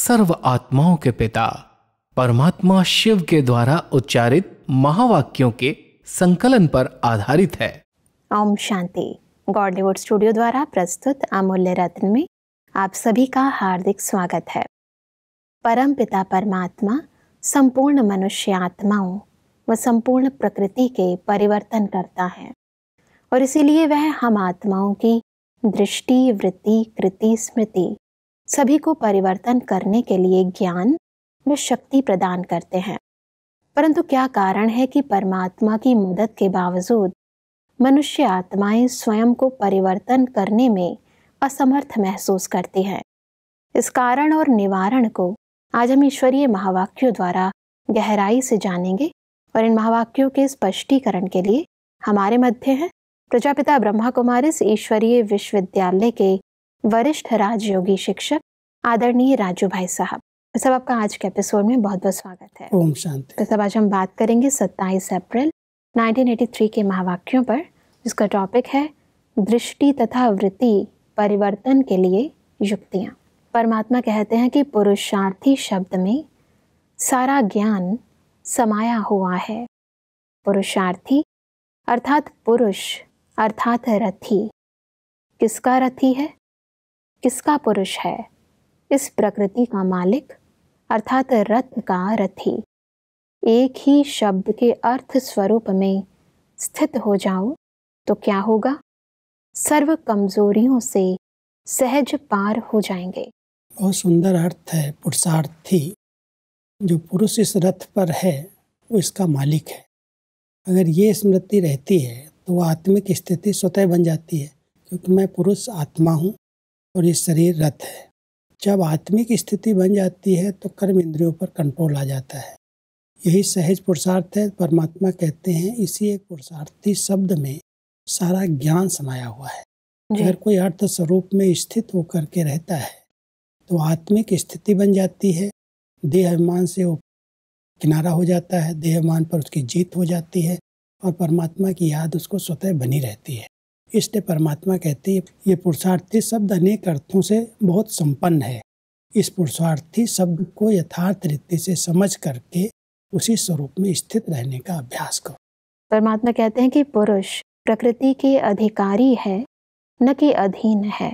सर्व आत्माओं के पिता परमात्मा शिव के द्वारा उच्चारित महावाक्यों के संकलन पर आधारित है ओम शांति गॉडलीवुड स्टूडियो द्वारा प्रस्तुत अमूल्य रत्न में आप सभी का हार्दिक स्वागत है परम पिता परमात्मा संपूर्ण मनुष्य आत्माओं व संपूर्ण प्रकृति के परिवर्तन करता है और इसीलिए वह हम आत्माओं की दृष्टि वृत्ति कृति स्मृति सभी को परिवर्तन करने के लिए ज्ञान में शक्ति प्रदान करते हैं परंतु क्या कारण है कि परमात्मा की मदद के बावजूद मनुष्य आत्माएं स्वयं को परिवर्तन करने में असमर्थ महसूस करती हैं इस कारण और निवारण को आज हम ईश्वरीय महावाक्यों द्वारा गहराई से जानेंगे और इन महावाक्यों के स्पष्टीकरण के लिए हमारे मध्य हैं प्रजापिता ब्रह्मा कुमारी ईश्वरीय विश्वविद्यालय के वरिष्ठ राजयोगी शिक्षक आदरणीय राजू भाई साहब तो सब आपका आज के एपिसोड में बहुत बहुत स्वागत है ओम शांति तो सब आज हम बात करेंगे 27 अप्रैल 1983 के महावाक्यों पर जिसका टॉपिक है दृष्टि तथा वृत्ति परिवर्तन के लिए युक्तियाँ परमात्मा कहते हैं कि पुरुषार्थी शब्द में सारा ज्ञान समाया हुआ है पुरुषार्थी अर्थात पुरुष अर्थात रथी किसका रथी है किसका पुरुष है इस प्रकृति का मालिक अर्थात रथ का रथी एक ही शब्द के अर्थ स्वरूप में स्थित हो जाऊं तो क्या होगा सर्व कमजोरियों से सहज पार हो जाएंगे बहुत सुंदर अर्थ है पुरुषार्थी जो पुरुष इस रथ पर है वो इसका मालिक है अगर ये स्मृति रहती है तो वह आत्मिक स्थिति स्वतः बन जाती है क्योंकि मैं पुरुष आत्मा हूँ और ये शरीर रथ है जब आत्मिक स्थिति बन जाती है तो कर्म इंद्रियों पर कंट्रोल आ जाता है यही सहज पुरुषार्थ है परमात्मा कहते हैं इसी एक पुरुषार्थी शब्द में सारा ज्ञान समाया हुआ है अगर कोई अर्थ स्वरूप में स्थित होकर के रहता है तो आत्मिक स्थिति बन जाती है देह अभिमान से वो किनारा हो जाता है देह अभिमान पर उसकी जीत हो जाती है और परमात्मा की याद उसको स्वतः बनी रहती है इसलिए परमात्मा कहते हैं ये पुरुषार्थी शब्द अनेक अर्थों से बहुत संपन्न है इस पुरुषार्थी शब्द को यथार्थ रीति से समझ करके उसी स्वरूप में स्थित रहने का अभ्यास करो परमात्मा कहते हैं कि पुरुष प्रकृति के अधिकारी है न कि अधीन है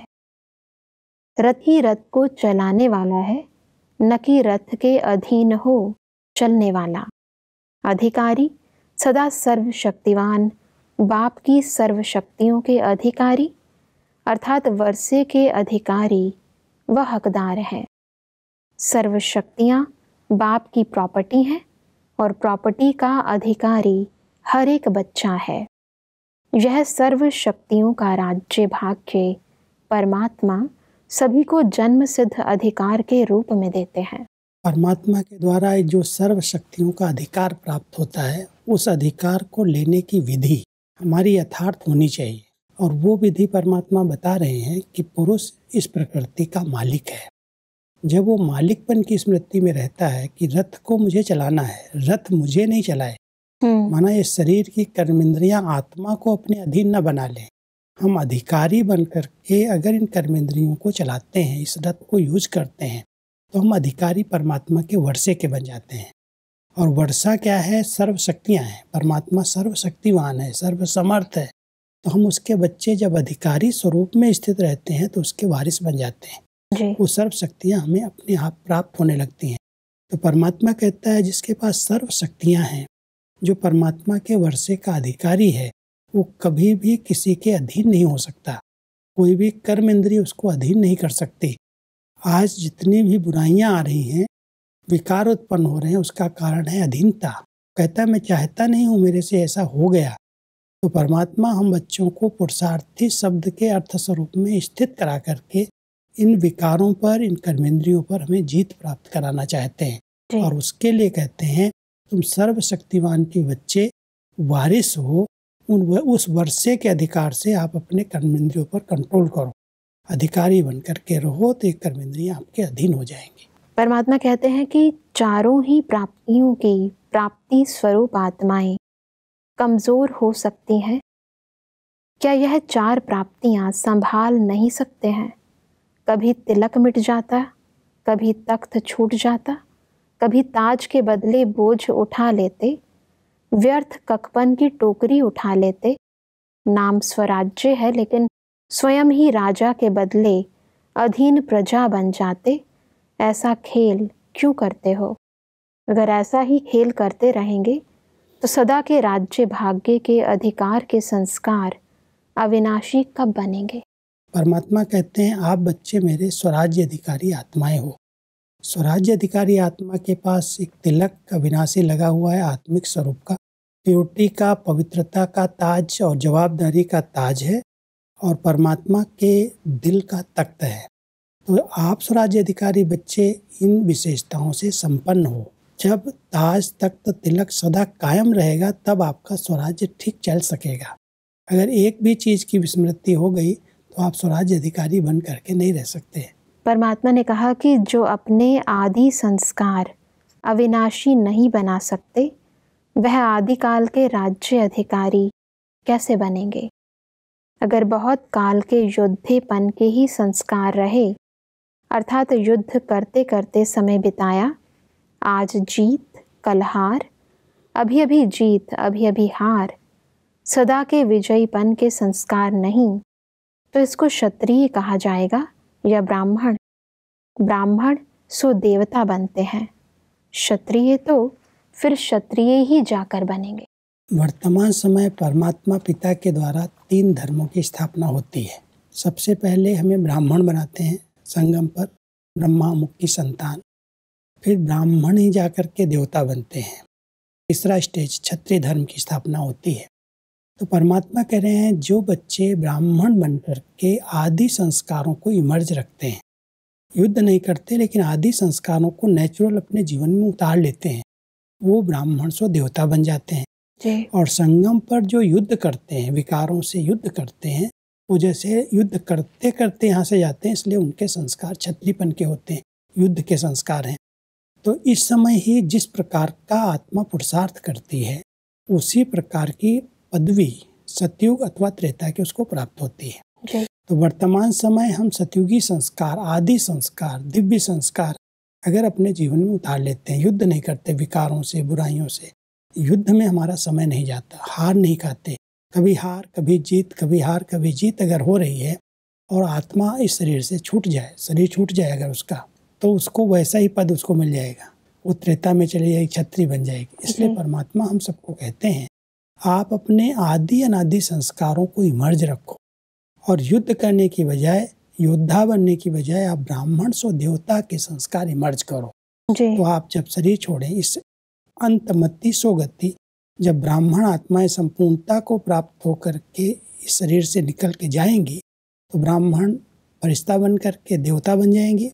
रथ ही रथ को चलाने वाला है न कि रथ के अधीन हो चलने वाला अधिकारी सदा सर्वशक्तिवान बाप की सर्वशक्तियों के अधिकारी अर्थात वर्षे के अधिकारी व हकदार हैं सर्वशक्तियाँ बाप की प्रॉपर्टी हैं और प्रॉपर्टी का अधिकारी हर एक बच्चा है यह सर्व शक्तियों का राज्य भाग्य परमात्मा सभी को जन्म सिद्ध अधिकार के रूप में देते हैं परमात्मा के द्वारा जो सर्व शक्तियों का अधिकार प्राप्त होता है उस अधिकार को लेने की विधि हमारी यथार्थ होनी चाहिए और वो विधि परमात्मा बता रहे हैं कि पुरुष इस प्रकृति का मालिक है जब वो मालिकपन की स्मृति में रहता है कि रथ को मुझे चलाना है रथ मुझे नहीं चलाए हम्म। माना ये शरीर की कर्मेंद्रियां आत्मा को अपने अधीन न बना लें हम अधिकारी बनकर के अगर इन कर्मेंद्रियों को चलाते हैं इस रथ को यूज करते हैं तो हम अधिकारी परमात्मा के वर्षे के बन जाते हैं और वर्षा क्या है सर्वशक्तियाँ हैं परमात्मा सर्वशक्तिवान है सर्वसमर्थ है तो हम उसके बच्चे जब अधिकारी स्वरूप में स्थित रहते हैं तो उसके वारिस बन जाते हैं वो सर्वशक्तियाँ हमें अपने आप हाँ प्राप्त होने लगती हैं तो परमात्मा कहता है जिसके पास सर्वशक्तियाँ हैं जो परमात्मा के वर्षे का अधिकारी है वो कभी भी किसी के अधीन नहीं हो सकता कोई भी कर्म इंद्रिय उसको अधीन नहीं कर सकती आज जितनी भी बुराइयाँ आ रही हैं विकार उत्पन्न हो रहे हैं उसका कारण है अधीनता कहता है मैं चाहता नहीं हूँ मेरे से ऐसा हो गया तो परमात्मा हम बच्चों को पुरुषार्थी शब्द के अर्थ स्वरूप में स्थित करा करके इन विकारों पर इन कर्मेंद्रियों पर हमें जीत प्राप्त कराना चाहते हैं और उसके लिए कहते हैं तुम सर्वशक्तिवान के बच्चे वारिस हो उन उस वर्षे के अधिकार से आप अपने कर्मेंद्रियों पर कंट्रोल करो अधिकारी बन करके रहो तो ये कर्मेंद्रियाँ आपके अधीन हो जाएंगी परमात्मा कहते हैं कि चारों ही प्राप्तियों की प्राप्ति स्वरूप आत्माएं कमज़ोर हो सकती हैं क्या यह चार प्राप्तियां संभाल नहीं सकते हैं कभी तिलक मिट जाता कभी तख्त छूट जाता कभी ताज के बदले बोझ उठा लेते व्यर्थ ककपन की टोकरी उठा लेते नाम स्वराज्य है लेकिन स्वयं ही राजा के बदले अधीन प्रजा बन जाते ऐसा खेल क्यों करते हो अगर ऐसा ही खेल करते रहेंगे तो सदा के राज्य भाग्य के अधिकार के संस्कार अविनाशी कब बनेंगे परमात्मा कहते हैं आप बच्चे मेरे स्वराज्य अधिकारी आत्माएं हो स्वराज्य अधिकारी आत्मा के पास एक तिलक अविनाशी लगा हुआ है आत्मिक स्वरूप का प्योरिटी का पवित्रता का ताज और जवाबदारी का ताज है और परमात्मा के दिल का तख्त है आप स्वराज्य अधिकारी बच्चे इन विशेषताओं से संपन्न हो जब ताज तख्त तिलक सदा कायम रहेगा तब आपका स्वराज्य ठीक चल सकेगा अगर एक भी चीज़ की विस्मृति हो गई तो आप स्वराज्य अधिकारी बन करके नहीं रह सकते परमात्मा ने कहा कि जो अपने आदि संस्कार अविनाशी नहीं बना सकते वह आदिकाल के राज्य अधिकारी कैसे बनेंगे अगर बहुत काल के योद्धेपन के ही संस्कार रहे अर्थात युद्ध करते करते समय बिताया आज जीत कल हार अभी अभी जीत अभी अभी हार सदा के विजयीपन के संस्कार नहीं तो इसको क्षत्रिय कहा जाएगा या ब्राह्मण ब्राह्मण सो देवता बनते हैं क्षत्रिय तो फिर क्षत्रिय ही जाकर बनेंगे वर्तमान समय परमात्मा पिता के द्वारा तीन धर्मों की स्थापना होती है सबसे पहले हमें ब्राह्मण बनाते हैं संगम पर ब्रह्मा मुक्ति संतान फिर ब्राह्मण ही जाकर के देवता बनते हैं तीसरा स्टेज क्षत्रिय धर्म की स्थापना होती है तो परमात्मा कह रहे हैं जो बच्चे ब्राह्मण बन के आदि संस्कारों को इमर्ज रखते हैं युद्ध नहीं करते लेकिन आदि संस्कारों को नेचुरल अपने जीवन में उतार लेते हैं वो ब्राह्मण सो देवता बन जाते हैं और संगम पर जो युद्ध करते हैं विकारों से युद्ध करते हैं वो जैसे युद्ध करते करते यहाँ से जाते हैं इसलिए उनके संस्कार छतलीपन के होते हैं युद्ध के संस्कार हैं तो इस समय ही जिस प्रकार का आत्मा पुरुषार्थ करती है उसी प्रकार की पदवी सतयुग अथवा त्रेता की उसको प्राप्त होती है okay. तो वर्तमान समय हम सतयुगी संस्कार आदि संस्कार दिव्य संस्कार अगर अपने जीवन में उतार लेते हैं युद्ध नहीं करते विकारों से बुराइयों से युद्ध में हमारा समय नहीं जाता हार नहीं खाते कभी हार कभी जीत कभी हार कभी जीत अगर हो रही है और आत्मा इस शरीर से छूट जाए शरीर छूट जाए अगर उसका तो उसको वैसा ही पद उसको मिल जाएगा वो त्रेता में चली जाएगी छत्री बन जाएगी इसलिए परमात्मा हम सबको कहते हैं आप अपने आदि अनादि संस्कारों को इमर्ज रखो और युद्ध करने की बजाय योद्धा बनने की बजाय आप ब्राह्मण सो देवता के संस्कार इमर्ज करो तो आप जब शरीर छोड़ें इस अंतमति सोगति जब ब्राह्मण आत्माएं संपूर्णता को प्राप्त होकर के इस शरीर से निकल के जाएंगी तो ब्राह्मण फरिश्ता बन करके देवता बन जाएंगे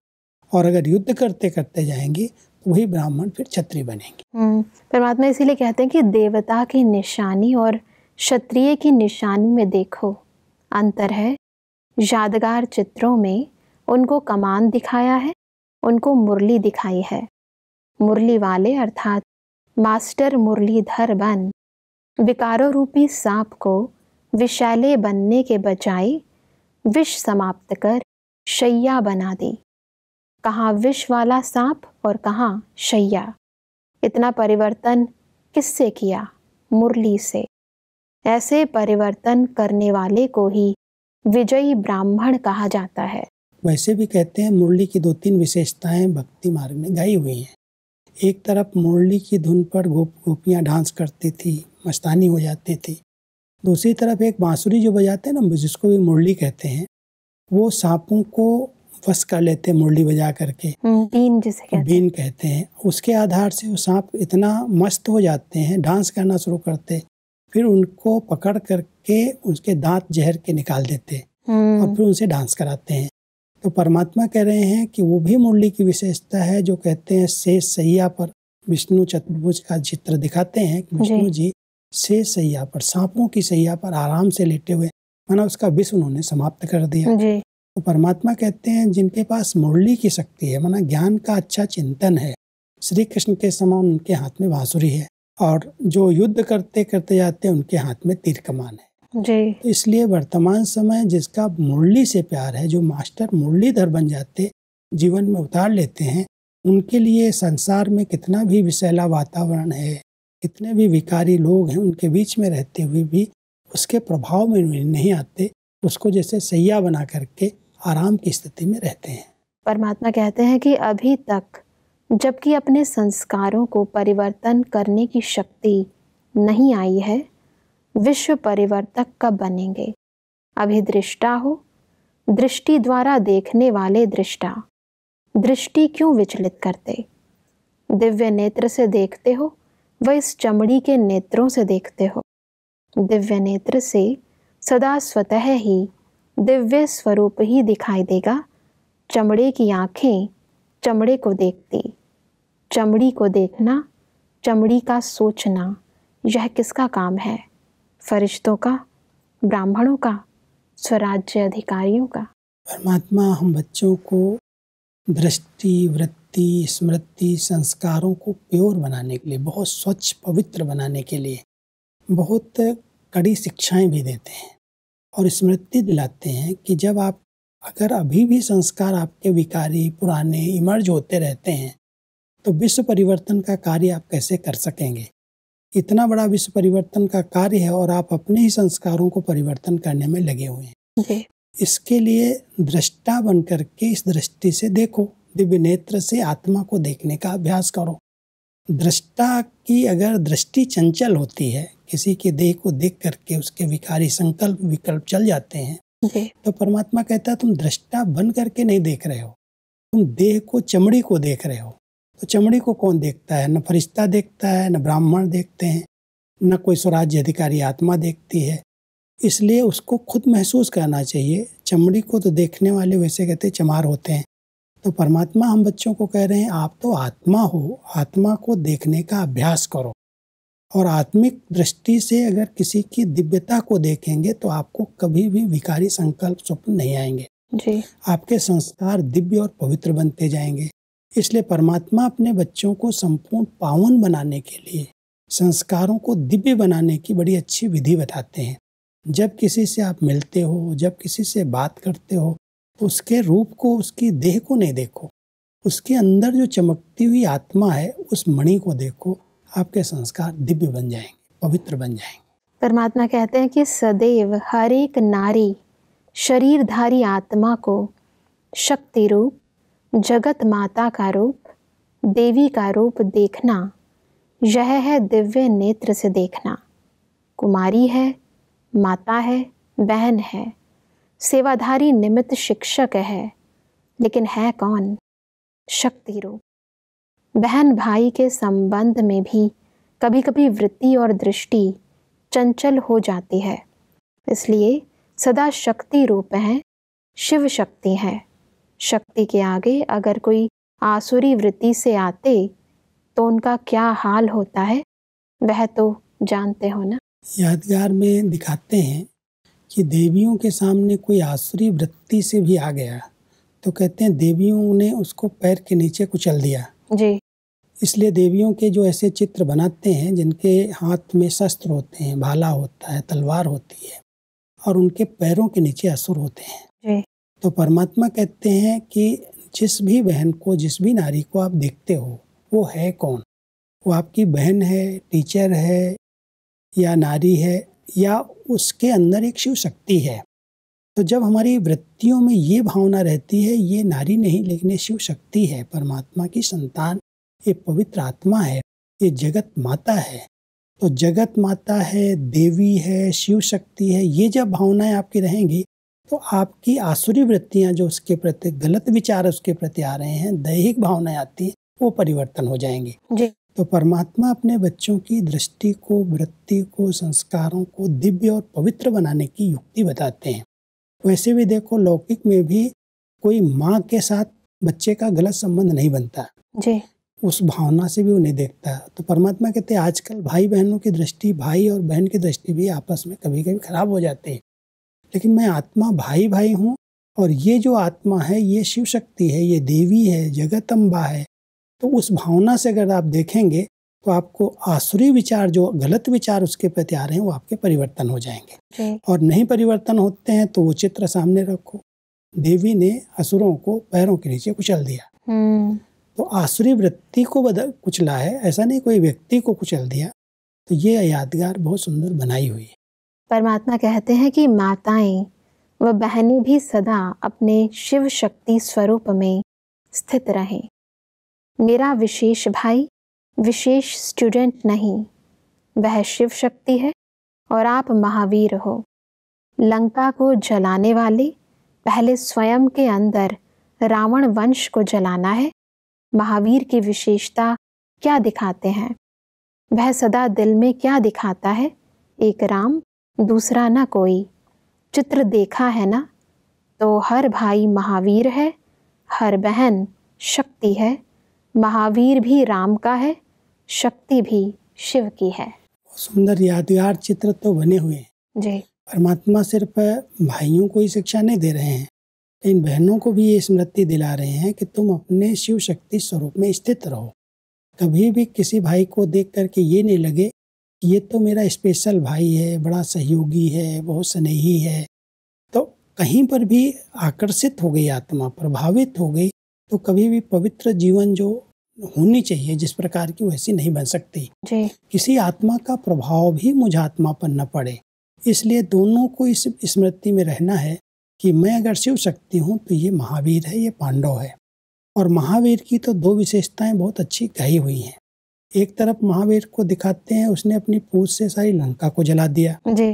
और अगर युद्ध करते करते जाएंगे तो वही ब्राह्मण फिर क्षत्रिय बनेंगे हम्म, परमात्मा इसीलिए कहते हैं कि देवता की निशानी और क्षत्रिय की निशानी में देखो अंतर है यादगार चित्रों में उनको कमान दिखाया है उनको मुरली दिखाई है मुरली वाले अर्थात मास्टर मुरलीधर बन विकारों रूपी सांप को विशाले बनने के बजाय विष समाप्त कर शैया बना दी कहाँ विष वाला सांप और कहाँ शैया इतना परिवर्तन किससे किया मुरली से ऐसे परिवर्तन करने वाले को ही विजयी ब्राह्मण कहा जाता है वैसे भी कहते हैं मुरली की दो तीन विशेषताएं भक्ति मार्ग में गाई हुई हैं एक तरफ मुरली की धुन पर गोप गोपियाँ डांस करती थी मस्तानी हो जाती थी दूसरी तरफ एक बाँसुरी जो बजाते हैं ना जिसको भी मुरली कहते हैं वो सांपों को वश कर लेते हैं मुरली बजा करके हम्म, बीन जिसे कहते बीन कहते हैं उसके आधार से वो सांप इतना मस्त हो जाते हैं डांस करना शुरू करते फिर उनको पकड़ करके उसके दांत जहर के निकाल देते हम्म। और फिर उनसे डांस कराते हैं तो परमात्मा कह रहे हैं कि वो भी मुरली की विशेषता है जो कहते हैं से सैया पर विष्णु चतुर्भुज का चित्र दिखाते हैं कि विष्णु जी से सैया पर सांपों की सैया पर आराम से लेटे हुए माना उसका विष उन्होंने समाप्त कर दिया तो परमात्मा कहते हैं जिनके पास मुरली की शक्ति है माना ज्ञान का अच्छा चिंतन है श्री कृष्ण के समान उनके हाथ में बांसुरी है और जो युद्ध करते करते जाते हैं उनके हाथ में तीर कमान है जी तो इसलिए वर्तमान समय जिसका मुरली से प्यार है जो मास्टर मुरलीधर बन जाते जीवन में उतार लेते हैं उनके लिए संसार में कितना भी विषैला वातावरण है कितने भी विकारी लोग हैं उनके बीच में रहते हुए भी उसके प्रभाव में नहीं आते उसको जैसे सैया बना करके आराम की स्थिति में रहते हैं परमात्मा कहते हैं कि अभी तक जबकि अपने संस्कारों को परिवर्तन करने की शक्ति नहीं आई है विश्व परिवर्तक कब बनेंगे अभिदृष्टा हो दृष्टि द्वारा देखने वाले दृष्टा दृष्टि क्यों विचलित करते दिव्य नेत्र से देखते हो व इस चमड़ी के नेत्रों से देखते हो दिव्य नेत्र से सदा स्वतः ही दिव्य स्वरूप ही दिखाई देगा चमड़े की आंखें चमड़े को देखती चमड़ी को देखना चमड़ी का सोचना यह किसका काम है फरिश्तों का ब्राह्मणों का स्वराज्य अधिकारियों का परमात्मा हम बच्चों को दृष्टि वृत्ति स्मृति संस्कारों को प्योर बनाने के लिए बहुत स्वच्छ पवित्र बनाने के लिए बहुत कड़ी शिक्षाएं भी देते हैं और स्मृति दिलाते हैं कि जब आप अगर अभी भी संस्कार आपके विकारी पुराने इमर्ज होते रहते हैं तो विश्व परिवर्तन का कार्य आप कैसे कर सकेंगे इतना बड़ा विश्व परिवर्तन का कार्य है और आप अपने ही संस्कारों को परिवर्तन करने में लगे हुए हैं इसके लिए दृष्टा बन करके इस दृष्टि से देखो दिव्य नेत्र से आत्मा को देखने का अभ्यास करो दृष्टा की अगर दृष्टि चंचल होती है किसी के देह को देख करके उसके विकारी संकल्प विकल्प चल जाते हैं तो परमात्मा कहता है तुम दृष्टा बन करके नहीं देख रहे हो तुम देह को चमड़ी को देख रहे हो तो चमड़ी को कौन देखता है न फरिश्ता देखता है न ब्राह्मण देखते हैं न कोई स्वराज्य अधिकारी आत्मा देखती है इसलिए उसको खुद महसूस करना चाहिए चमड़ी को तो देखने वाले वैसे कहते चमार होते हैं तो परमात्मा हम बच्चों को कह रहे हैं आप तो आत्मा हो आत्मा को देखने का अभ्यास करो और आत्मिक दृष्टि से अगर किसी की दिव्यता को देखेंगे तो आपको कभी भी विकारी संकल्प स्वप्न नहीं आएंगे जी आपके संस्कार दिव्य और पवित्र बनते जाएंगे इसलिए परमात्मा अपने बच्चों को संपूर्ण पावन बनाने के लिए संस्कारों को दिव्य बनाने की बड़ी अच्छी विधि बताते हैं जब किसी से आप मिलते हो जब किसी से बात करते हो उसके रूप को उसकी देह को नहीं देखो उसके अंदर जो चमकती हुई आत्मा है उस मणि को देखो आपके संस्कार दिव्य बन जाएंगे पवित्र बन जाएंगे परमात्मा कहते हैं कि सदैव हर एक नारी शरीरधारी आत्मा को शक्ति रूप जगत माता का रूप देवी का रूप देखना यह है दिव्य नेत्र से देखना कुमारी है माता है बहन है सेवाधारी निमित्त शिक्षक है लेकिन है कौन शक्ति रूप बहन भाई के संबंध में भी कभी कभी वृत्ति और दृष्टि चंचल हो जाती है इसलिए सदा शक्ति रूप हैं शिव शक्ति है शक्ति के आगे अगर कोई आसुरी वृत्ति से आते तो उनका क्या हाल होता है वह तो जानते हो ना यादगार में दिखाते हैं कि देवियों के सामने कोई आसुरी वृत्ति से भी आ गया तो कहते हैं देवियों ने उसको पैर के नीचे कुचल दिया जी इसलिए देवियों के जो ऐसे चित्र बनाते हैं जिनके हाथ में शस्त्र होते हैं भाला होता है तलवार होती है और उनके पैरों के नीचे असुर होते हैं तो परमात्मा कहते हैं कि जिस भी बहन को जिस भी नारी को आप देखते हो वो है कौन वो आपकी बहन है टीचर है या नारी है या उसके अंदर एक शिव शक्ति है तो जब हमारी वृत्तियों में ये भावना रहती है ये नारी नहीं लेकिन शिव शक्ति है परमात्मा की संतान ये पवित्र आत्मा है ये जगत माता है तो जगत माता है देवी है शिव शक्ति है ये जब भावनाएं आपकी रहेंगी तो आपकी आसुरी वृत्तियाँ जो उसके प्रति गलत विचार उसके प्रति आ रहे हैं दैहिक भावनाएं आती हैं वो परिवर्तन हो जाएंगे जी तो परमात्मा अपने बच्चों की दृष्टि को वृत्ति को संस्कारों को दिव्य और पवित्र बनाने की युक्ति बताते हैं वैसे भी देखो लौकिक में भी कोई माँ के साथ बच्चे का गलत संबंध नहीं बनता जी उस भावना से भी उन्हें देखता तो परमात्मा कहते हैं आजकल भाई बहनों की दृष्टि भाई और बहन की दृष्टि भी आपस में कभी कभी खराब हो जाते हैं लेकिन मैं आत्मा भाई भाई हूँ और ये जो आत्मा है ये शिव शक्ति है ये देवी है जगत अम्बा है तो उस भावना से अगर आप देखेंगे तो आपको आसुरी विचार जो गलत विचार उसके प्रति आ रहे हैं वो आपके परिवर्तन हो जाएंगे और नहीं परिवर्तन होते हैं तो वो चित्र सामने रखो देवी ने असुरों को पैरों के नीचे कुचल दिया हम्म। तो आसुरी वृत्ति को बदल कुचला है ऐसा नहीं कोई व्यक्ति को कुचल दिया तो ये यादगार बहुत सुंदर बनाई हुई है परमात्मा कहते हैं कि माताएं व बहनें भी सदा अपने शिव शक्ति स्वरूप में स्थित रहें मेरा विशेष भाई विशेष स्टूडेंट नहीं वह शिव शक्ति है और आप महावीर हो लंका को जलाने वाले पहले स्वयं के अंदर रावण वंश को जलाना है महावीर की विशेषता क्या दिखाते हैं वह सदा दिल में क्या दिखाता है एक राम दूसरा ना कोई चित्र देखा है ना तो हर भाई महावीर है हर बहन शक्ति है महावीर भी राम का है शक्ति भी शिव की है सुंदर यादगार चित्र तो बने हुए हैं जी परमात्मा सिर्फ भाइयों को ही शिक्षा नहीं दे रहे हैं इन बहनों को भी ये स्मृति दिला रहे हैं कि तुम अपने शिव शक्ति स्वरूप में स्थित रहो कभी भी किसी भाई को देख करके ये नहीं लगे ये तो मेरा स्पेशल भाई है बड़ा सहयोगी है बहुत स्नेही है तो कहीं पर भी आकर्षित हो गई आत्मा प्रभावित हो गई तो कभी भी पवित्र जीवन जो होनी चाहिए जिस प्रकार की वैसी नहीं बन सकती जी। किसी आत्मा का प्रभाव भी मुझ आत्मा पर न पड़े इसलिए दोनों को इस स्मृति में रहना है कि मैं अगर शिव शक्ति हूँ तो ये महावीर है ये पांडव है और महावीर की तो दो विशेषताएं बहुत अच्छी कही हुई हैं एक तरफ महावीर को दिखाते हैं उसने अपनी पूछ से सारी लंका को जला दिया जी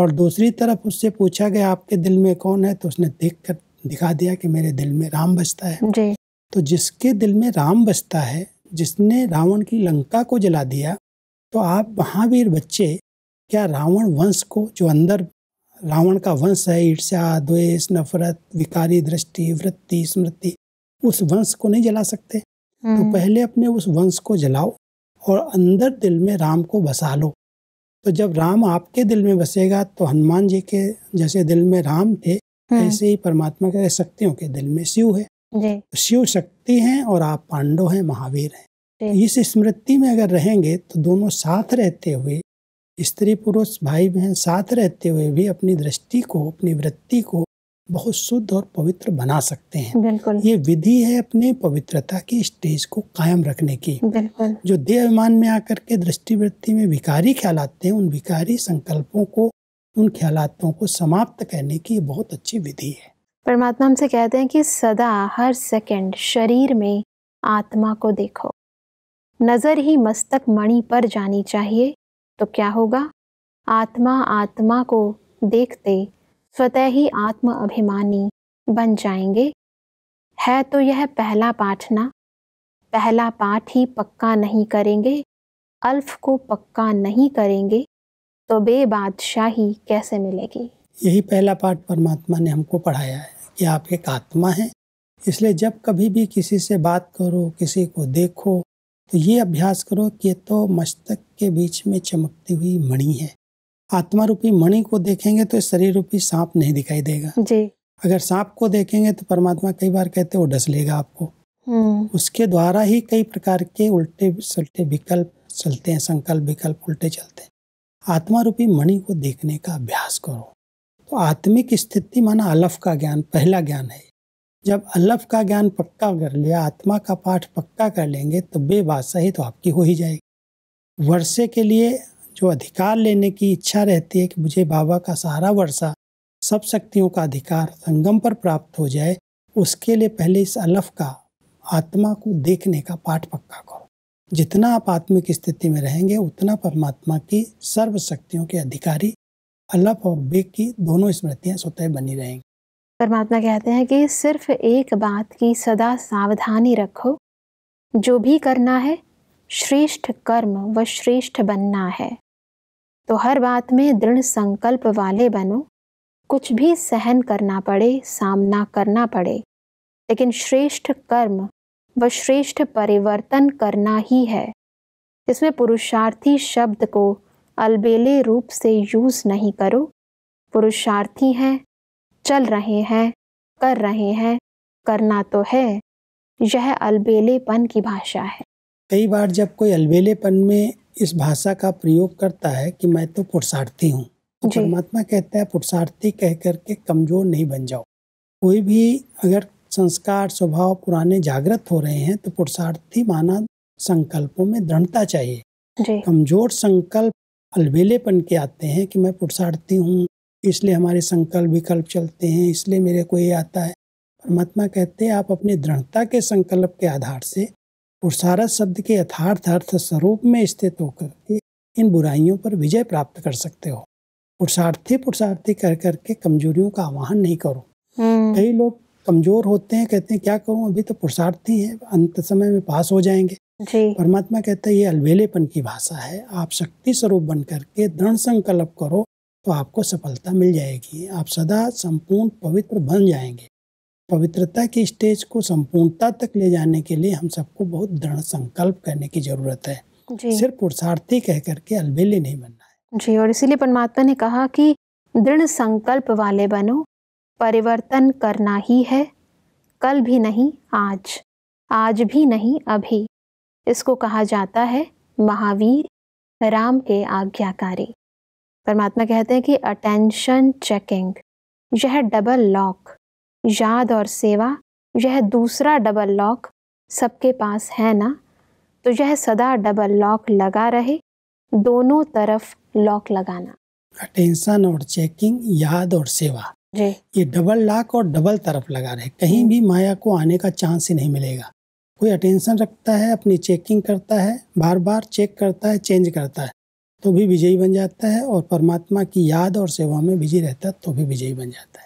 और दूसरी तरफ उससे पूछा गया आपके दिल में कौन है तो उसने देख कर दिखा दिया कि मेरे दिल में राम बसता है जी तो जिसके दिल में राम बसता है जिसने रावण की लंका को जला दिया तो आप महावीर बच्चे क्या रावण वंश को जो अंदर रावण का वंश है ईर्ष्या द्वेष नफरत विकारी दृष्टि वृत्ति स्मृति उस वंश को नहीं जला सकते तो हम्म। पहले अपने उस वंश को जलाओ और अंदर दिल में राम को बसा लो तो जब राम आपके दिल में बसेगा तो हनुमान जी के जैसे दिल में राम थे हम्म। ऐसे ही परमात्मा के शक्तियों के दिल में शिव है शिव शक्ति हैं और आप पांडव हैं महावीर हैं इस स्मृति में अगर रहेंगे तो दोनों साथ रहते हुए स्त्री पुरुष भाई बहन साथ रहते हुए भी अपनी दृष्टि को अपनी वृत्ति को बहुत शुद्ध और पवित्र बना सकते हैं बिल्कुल ये विधि है अपने पवित्रता की स्टेज को कायम रखने की बिल्कुल जो देह अभिमान में आकर के दृष्टिवृत्ति में विकारी ख्याल आते हैं उन विकारी संकल्पों को उन ख्यालों को समाप्त करने की बहुत अच्छी विधि है परमात्मा हमसे कहते हैं कि सदा हर सेकंड शरीर में आत्मा को देखो नज़र ही मस्तक मणि पर जानी चाहिए तो क्या होगा आत्मा आत्मा को देखते स्वतः ही आत्म अभिमानी बन जाएंगे है तो यह पहला पाठ ना पहला पाठ ही पक्का नहीं करेंगे अल्फ को पक्का नहीं करेंगे तो बेबादशाही कैसे मिलेगी यही पहला पाठ परमात्मा ने हमको पढ़ाया है कि आप एक आत्मा हैं इसलिए जब कभी भी किसी से बात करो किसी को देखो तो ये अभ्यास करो कि ये तो मस्तक के बीच में चमकती हुई मणि है आत्मा रूपी मणि को देखेंगे तो शरीर रूपी सांप नहीं दिखाई देगा जी अगर सांप को देखेंगे तो परमात्मा कई बार कहते वो डस लेगा आपको हम्म। उसके द्वारा ही कई प्रकार के उल्टे सुलटे विकल्प चलते हैं संकल्प विकल्प उल्टे चलते हैं आत्मा रूपी मणि को देखने का अभ्यास करो तो आत्मिक स्थिति माना अलफ का ज्ञान पहला ज्ञान है जब अलफ का ज्ञान पक्का कर लिया आत्मा का पाठ पक्का कर लेंगे तो बेबादशाही तो आपकी हो ही जाएगी वर्षे के लिए जो अधिकार लेने की इच्छा रहती है कि मुझे बाबा का सारा वर्षा सब शक्तियों का अधिकार संगम पर प्राप्त हो जाए उसके लिए पहले इस अलफ का आत्मा को देखने का पाठ पक्का करो जितना आप आत्मिक स्थिति में रहेंगे उतना परमात्मा की सर्व शक्तियों के अधिकारी अलफ और बेग की दोनों स्मृतियाँ स्वतः बनी रहेंगी परमात्मा कहते हैं कि सिर्फ एक बात की सदा सावधानी रखो जो भी करना है श्रेष्ठ कर्म व श्रेष्ठ बनना है तो हर बात में दृढ़ संकल्प वाले बनो कुछ भी सहन करना पड़े सामना करना पड़े लेकिन श्रेष्ठ कर्म व श्रेष्ठ परिवर्तन करना ही है इसमें पुरुषार्थी शब्द को अलबेले रूप से यूज़ नहीं करो पुरुषार्थी हैं चल रहे हैं कर रहे हैं करना तो है यह अलबेलेपन की भाषा है कई बार जब कोई अलबेलेपन में इस भाषा का प्रयोग करता है कि मैं तो पुरुषार्थी हूँ तो परमात्मा कहता है पुरुषार्थी कह करके कमजोर नहीं बन जाओ कोई भी अगर संस्कार स्वभाव पुराने जागृत हो रहे हैं तो पुरुषार्थी माना संकल्पों में दृढ़ता चाहिए कमजोर संकल्प अलबेलेपन के आते हैं कि मैं पुरुषार्थी हूँ इसलिए हमारे संकल्प विकल्प चलते हैं इसलिए मेरे को ये आता है परमात्मा कहते हैं आप अपने दृढ़ता के संकल्प के आधार से और सारा शब्द के यथार्थ अर्थ स्वरूप में स्थित होकर इन बुराइयों पर विजय प्राप्त कर सकते हो पुरुषार्थी पुरुषार्थी कर करके कमजोरियों का आवाहन नहीं करो हम्म। कई लोग कमजोर होते हैं कहते हैं क्या करूं अभी तो पुरुषार्थी है अंत समय में पास हो जाएंगे परमात्मा कहते हैं ये अलवेलेपन की भाषा है आप शक्ति स्वरूप बन करके दृढ़ संकल्प करो तो आपको सफलता मिल जाएगी आप सदा संपूर्ण पवित्र बन जाएंगे पवित्रता के स्टेज को संपूर्णता तक ले जाने के लिए हम सबको बहुत दृढ़ संकल्प करने की जरूरत है सिर्फ पुरुषार्थी कह करके अलबेली नहीं बनना है जी और इसीलिए परमात्मा ने कहा कि दृढ़ संकल्प वाले बनो परिवर्तन करना ही है कल भी नहीं आज आज भी नहीं अभी इसको कहा जाता है महावीर राम के आज्ञाकारी परमात्मा कहते हैं कि अटेंशन चेकिंग यह डबल लॉक याद और सेवा यह दूसरा डबल लॉक सबके पास है ना तो यह सदा डबल लॉक लगा रहे दोनों तरफ लॉक लगाना अटेंशन और चेकिंग याद और सेवा जी ये डबल लॉक और डबल तरफ लगा रहे कहीं भी माया को आने का चांस ही नहीं मिलेगा कोई अटेंशन रखता है अपनी चेकिंग करता है बार बार चेक करता है चेंज करता है तो भी विजयी बन जाता है और परमात्मा की याद और सेवा में बिजी रहता है तो भी विजयी बन जाता है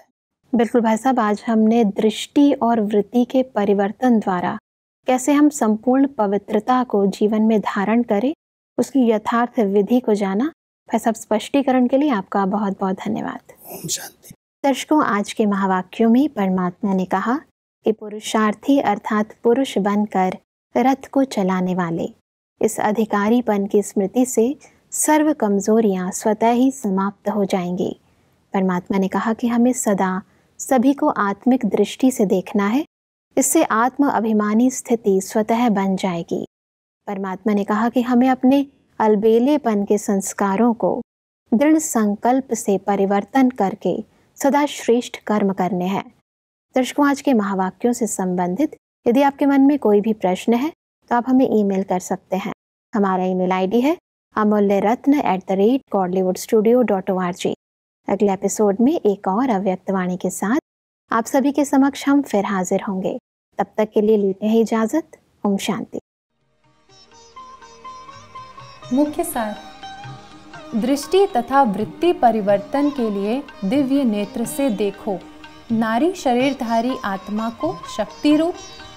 बिल्कुल भाई साहब आज हमने दृष्टि और वृत्ति के परिवर्तन द्वारा कैसे हम संपूर्ण पवित्रता को जीवन में धारण करें उसकी यथार्थ विधि को जाना भाई साहब स्पष्टीकरण के लिए आपका बहुत बहुत धन्यवाद दर्शकों आज के महावाक्यों में परमात्मा ने कहा कि पुरुषार्थी अर्थात पुरुष बनकर रथ को चलाने वाले इस अधिकारीपन की स्मृति से सर्व कमजोरियां स्वतः ही समाप्त हो जाएंगी परमात्मा ने कहा कि हमें सदा सभी को आत्मिक दृष्टि से देखना है इससे आत्म अभिमानी स्थिति स्वतः बन जाएगी परमात्मा ने कहा कि हमें अपने अलबेलेपन के संस्कारों को दृढ़ संकल्प से परिवर्तन करके सदा श्रेष्ठ कर्म करने हैं दर्शकों आज के महावाक्यों से संबंधित यदि आपके मन में कोई भी प्रश्न है तो आप हमें ईमेल कर सकते हैं हमारा ईमेल आईडी है Amulya Ratna at the rate Godlywood studio dot O R G अगले एपिसोड में एक और अव्यक्त वाणी के साथ आप सभी के समक्ष हम फिर हाजिर होंगे तब तक के लिए लेते हैं इजाजत ओम शांति मुख्य सार दृष्टि तथा वृत्ति परिवर्तन के लिए दिव्य नेत्र से देखो नारी शरीरधारी आत्मा को शक्ति रूप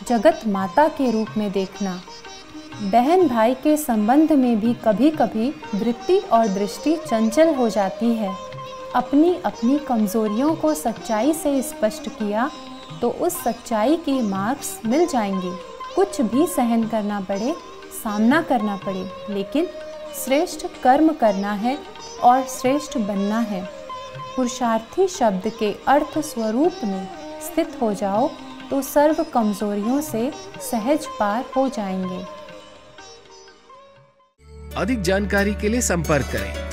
जगत माता के रूप में देखना बहन भाई के संबंध में भी कभी कभी वृत्ति और दृष्टि चंचल हो जाती है अपनी अपनी कमज़ोरियों को सच्चाई से स्पष्ट किया तो उस सच्चाई के मार्क्स मिल जाएंगे कुछ भी सहन करना पड़े सामना करना पड़े लेकिन श्रेष्ठ कर्म करना है और श्रेष्ठ बनना है पुरुषार्थी शब्द के अर्थ स्वरूप में स्थित हो जाओ तो सर्व कमजोरियों से सहज पार हो जाएंगे अधिक जानकारी के लिए संपर्क करें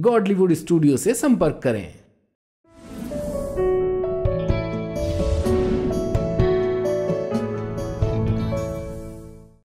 गॉडलीवुड स्टूडियो से संपर्क करें